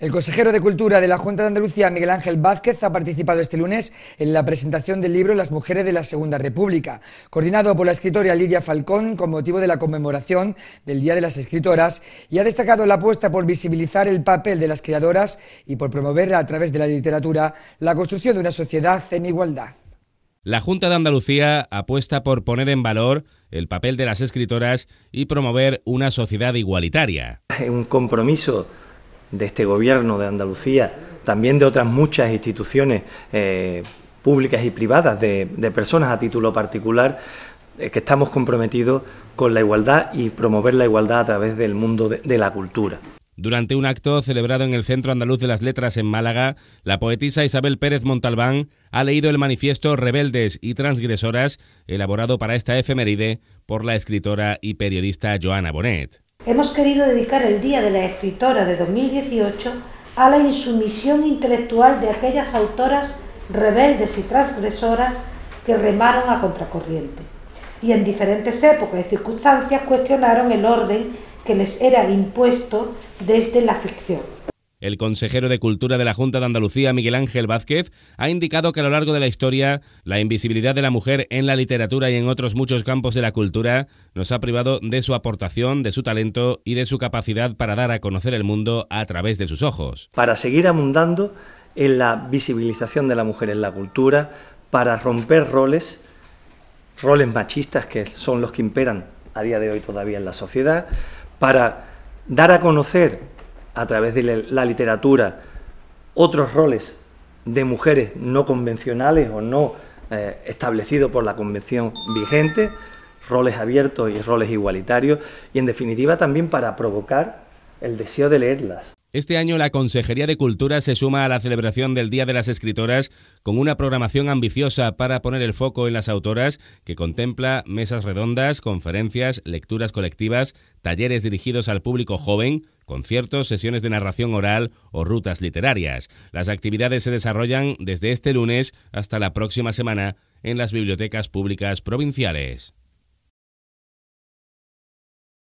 El consejero de Cultura de la Junta de Andalucía, Miguel Ángel Vázquez, ha participado este lunes en la presentación del libro Las mujeres de la Segunda República, coordinado por la escritora Lidia Falcón con motivo de la conmemoración del Día de las Escritoras, y ha destacado la apuesta por visibilizar el papel de las creadoras y por promover a través de la literatura la construcción de una sociedad en igualdad. La Junta de Andalucía apuesta por poner en valor el papel de las escritoras y promover una sociedad igualitaria. Un compromiso de este gobierno de Andalucía, también de otras muchas instituciones eh, públicas y privadas de, personas a título particular, eh, que estamos comprometidos con la igualdad y promover la igualdad a través del mundo de, de la cultura. Durante un acto celebrado en el Centro Andaluz de las Letras en Málaga, la poetisa Isabel Pérez Montalbán ha leído el manifiesto Rebeldes y Transgresoras, elaborado para esta efeméride por la escritora y periodista Joana Bonet hemos querido dedicar el Día de la Escritora de 2018 a la insumisión intelectual de aquellas autoras rebeldes y transgresoras que remaron a contracorriente y en diferentes épocas y circunstancias cuestionaron el orden que les era impuesto desde la ficción. El consejero de Cultura de la Junta de Andalucía, Miguel Ángel Vázquez, ha indicado que a lo largo de la historia, la invisibilidad de la mujer en la literatura y en otros muchos campos de la cultura nos ha privado de su aportación, de su talento y de su capacidad para dar a conocer el mundo a través de sus ojos. Para seguir abundando en la visibilización de la mujer en la cultura, para romper roles, roles machistas que son los que imperan a día de hoy todavía en la sociedad, para dar a conocer a través de la literatura otros roles de mujeres no convencionales o no eh, establecidos por la convención vigente, roles abiertos y roles igualitarios, y en definitiva también para provocar el deseo de leerlas. Este año la Consejería de Cultura se suma a la celebración del Día de las Escritoras con una programación ambiciosa para poner el foco en las autoras que contempla mesas redondas, conferencias, lecturas colectivas, talleres dirigidos al público joven, conciertos, sesiones de narración oral o rutas literarias. Las actividades se desarrollan desde este lunes hasta la próxima semana en las bibliotecas públicas provinciales.